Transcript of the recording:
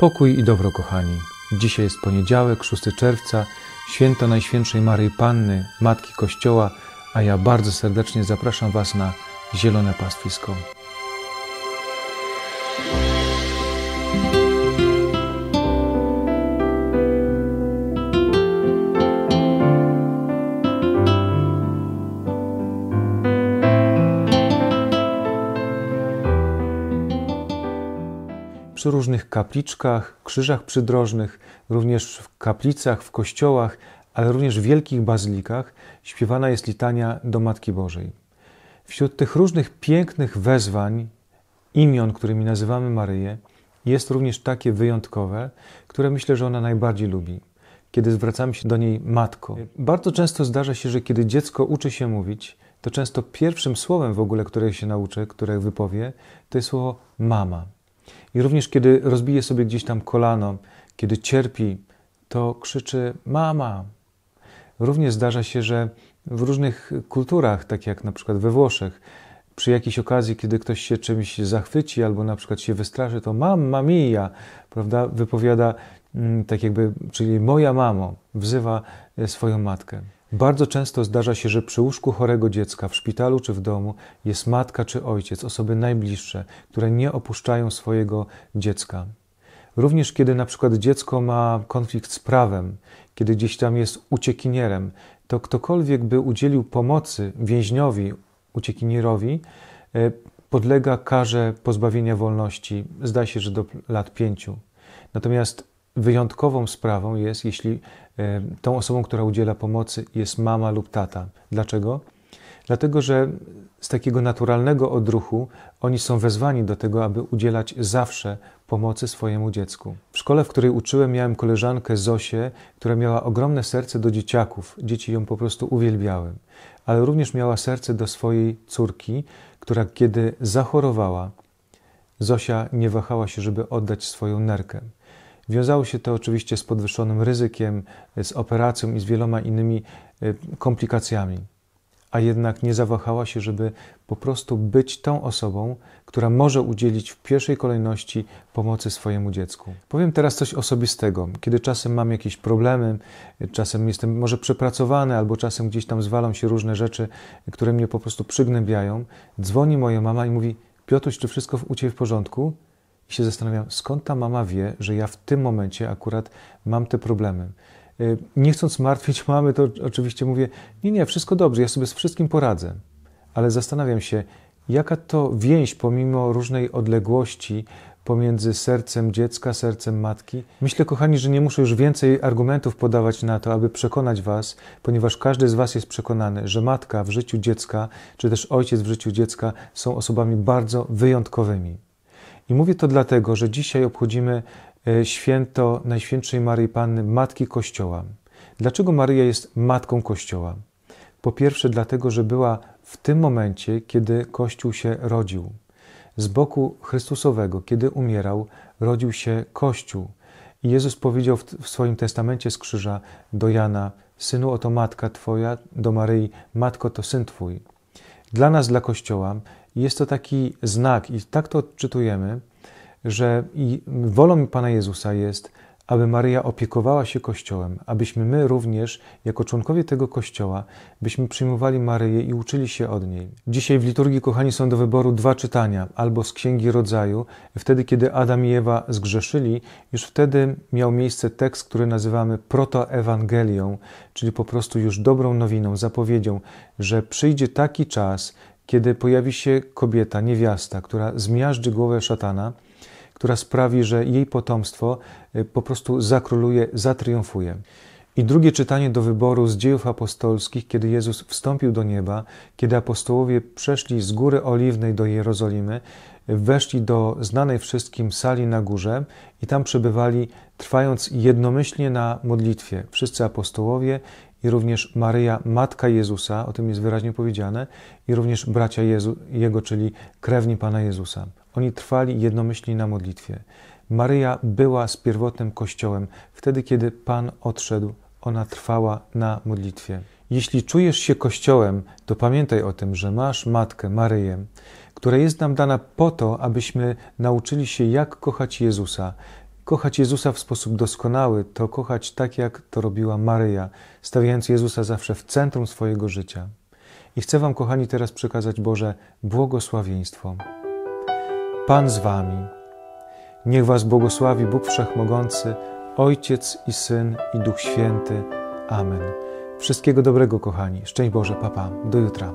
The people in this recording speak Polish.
Pokój i dobro, kochani. Dzisiaj jest poniedziałek, 6 czerwca, święto Najświętszej Maryi Panny, Matki Kościoła, a ja bardzo serdecznie zapraszam Was na Zielone Pastwisko. przy różnych kapliczkach, krzyżach przydrożnych, również w kaplicach, w kościołach, ale również w wielkich bazylikach śpiewana jest litania do Matki Bożej. Wśród tych różnych pięknych wezwań, imion, którymi nazywamy Maryję, jest również takie wyjątkowe, które myślę, że ona najbardziej lubi, kiedy zwracamy się do niej matko. Bardzo często zdarza się, że kiedy dziecko uczy się mówić, to często pierwszym słowem w ogóle, które się nauczy, które wypowie, to jest słowo mama. I również kiedy rozbije sobie gdzieś tam kolano, kiedy cierpi, to krzyczy mama. Również zdarza się, że w różnych kulturach, tak jak na przykład we Włoszech, przy jakiejś okazji, kiedy ktoś się czymś zachwyci albo na przykład się wystraszy, to mamma mia, prawda, wypowiada mm, tak jakby, czyli moja mamo, wzywa e, swoją matkę. Bardzo często zdarza się, że przy łóżku chorego dziecka, w szpitalu czy w domu jest matka czy ojciec, osoby najbliższe, które nie opuszczają swojego dziecka. Również kiedy na przykład dziecko ma konflikt z prawem, kiedy gdzieś tam jest uciekinierem, to ktokolwiek by udzielił pomocy więźniowi, uciekinierowi, e, podlega karze pozbawienia wolności, zdaje się, że do lat pięciu. Natomiast Wyjątkową sprawą jest, jeśli e, tą osobą, która udziela pomocy, jest mama lub tata. Dlaczego? Dlatego, że z takiego naturalnego odruchu oni są wezwani do tego, aby udzielać zawsze pomocy swojemu dziecku. W szkole, w której uczyłem, miałem koleżankę Zosię, która miała ogromne serce do dzieciaków. Dzieci ją po prostu uwielbiały. Ale również miała serce do swojej córki, która kiedy zachorowała, Zosia nie wahała się, żeby oddać swoją nerkę. Wiązało się to oczywiście z podwyższonym ryzykiem, z operacją i z wieloma innymi e, komplikacjami. A jednak nie zawahała się, żeby po prostu być tą osobą, która może udzielić w pierwszej kolejności pomocy swojemu dziecku. Powiem teraz coś osobistego. Kiedy czasem mam jakieś problemy, czasem jestem może przepracowany, albo czasem gdzieś tam zwalam się różne rzeczy, które mnie po prostu przygnębiają, dzwoni moja mama i mówi: Piotruś, czy wszystko u ciebie w porządku? i się zastanawiam, skąd ta mama wie, że ja w tym momencie akurat mam te problemy. Y, nie chcąc martwić mamy, to oczywiście mówię: Nie, nie, wszystko dobrze, ja sobie z wszystkim poradzę. Ale zastanawiam się, jaka to więź pomimo różnej odległości pomiędzy sercem dziecka, sercem matki. Myślę, kochani, że nie muszę już więcej argumentów podawać na to, aby przekonać Was, ponieważ każdy z Was jest przekonany, że matka w życiu dziecka, czy też ojciec w życiu dziecka są osobami bardzo wyjątkowymi. I mówię to dlatego, że dzisiaj obchodzimy e, święto Najświętszej Maryi Panny, Matki Kościoła. Dlaczego Maryja jest Matką Kościoła? Po pierwsze, dlatego, że była w tym momencie, kiedy Kościół się rodził. Z boku Chrystusowego, kiedy umierał, rodził się Kościół. I Jezus powiedział w swoim testamencie z krzyża do Jana: Synu, oto matka Twoja, do Maryi, matko to syn Twój. Dla nas, dla Kościoła, jest to taki znak i tak to odczytujemy, że wolą Pana Jezusa jest, aby Maryja opiekowała się Kościołem, abyśmy my również, jako członkowie tego Kościoła, byśmy przyjmowali Maryję i uczyli się od niej. Dzisiaj w liturgii, kochani, są do wyboru dwa czytania, albo z Księgi Rodzaju, wtedy kiedy Adam i Ewa zgrzeszyli, już wtedy miał miejsce tekst, który nazywamy protoewangelią, czyli po prostu już dobrą nowiną, zapowiedzią, że przyjdzie taki czas, kiedy pojawi się kobieta, niewiasta, która zmiażdży głowę szatana, która sprawi, że jej potomstwo y, po prostu zakróluje, zatriumfuje. I drugie czytanie do wyboru z dziejów apostolskich, kiedy Jezus wstąpił do nieba, kiedy apostołowie przeszli z góry oliwnej do Jerozolimy, weszli do znanej wszystkim sali na górze i tam przebywali, trwając jednomyślnie na modlitwie. Wszyscy apostołowie i również Maryja, matka Jezusa, o tym jest wyraźnie powiedziane, i również bracia Jezu, Jego, czyli krewni Pana Jezusa. Oni trwali jednomyślnie na modlitwie. Maryja była z pierwotnym kościołem. Wtedy, kiedy Pan odszedł, ona trwała na modlitwie. Jeśli czujesz się kościołem, to pamiętaj o tym, że masz matkę Maryję, która jest nam dana po to, abyśmy nauczyli się, jak kochać Jezusa, Kochać Jezusa w sposób doskonały to kochać tak, jak to robiła Maryja, stawiając Jezusa zawsze w centrum swojego życia. I chcę Wam, kochani, teraz przekazać Boże błogosławieństwo. Pan z Wami. Niech Was błogosławi Bóg Wszechmogący, Ojciec i Syn i Duch Święty. Amen. Wszystkiego dobrego, kochani. Szczęść Boże, papa. Do jutra.